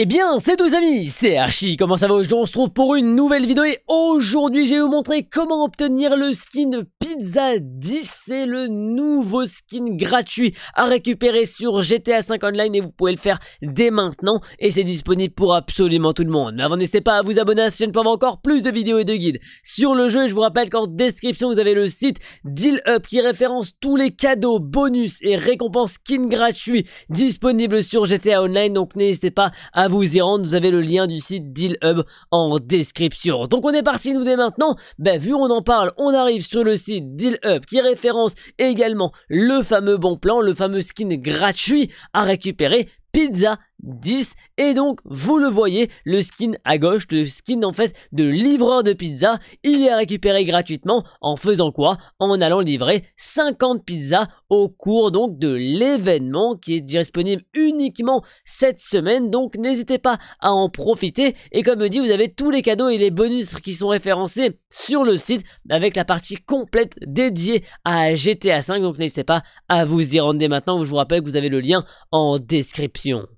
Eh bien, c'est tous amis, c'est Archie, comment ça va aujourd'hui On se retrouve pour une nouvelle vidéo et aujourd'hui je vais vous montrer comment obtenir le skin Pizza 10, c'est le nouveau skin gratuit à récupérer sur GTA 5 Online et vous pouvez le faire dès maintenant et c'est disponible pour absolument tout le monde. Mais avant, n'hésitez pas à vous abonner à cette chaîne pour avoir encore plus de vidéos et de guides sur le jeu. je vous rappelle qu'en description, vous avez le site Deal Hub qui référence tous les cadeaux, bonus et récompenses skin gratuits disponibles sur GTA Online. Donc n'hésitez pas à vous y rendre. Vous avez le lien du site Deal Hub en description. Donc on est parti, nous dès maintenant. Ben, vu on en parle, on arrive sur le site Deal Up qui référence également le fameux bon plan, le fameux skin gratuit à récupérer Pizza 10 et donc vous le voyez le skin à gauche le skin en fait de livreur de pizza il est récupéré gratuitement en faisant quoi en allant livrer 50 pizzas au cours donc de l'événement qui est disponible uniquement cette semaine donc n'hésitez pas à en profiter et comme dit vous avez tous les cadeaux et les bonus qui sont référencés sur le site avec la partie complète dédiée à GTA 5 donc n'hésitez pas à vous y rendre maintenant je vous rappelle que vous avez le lien en description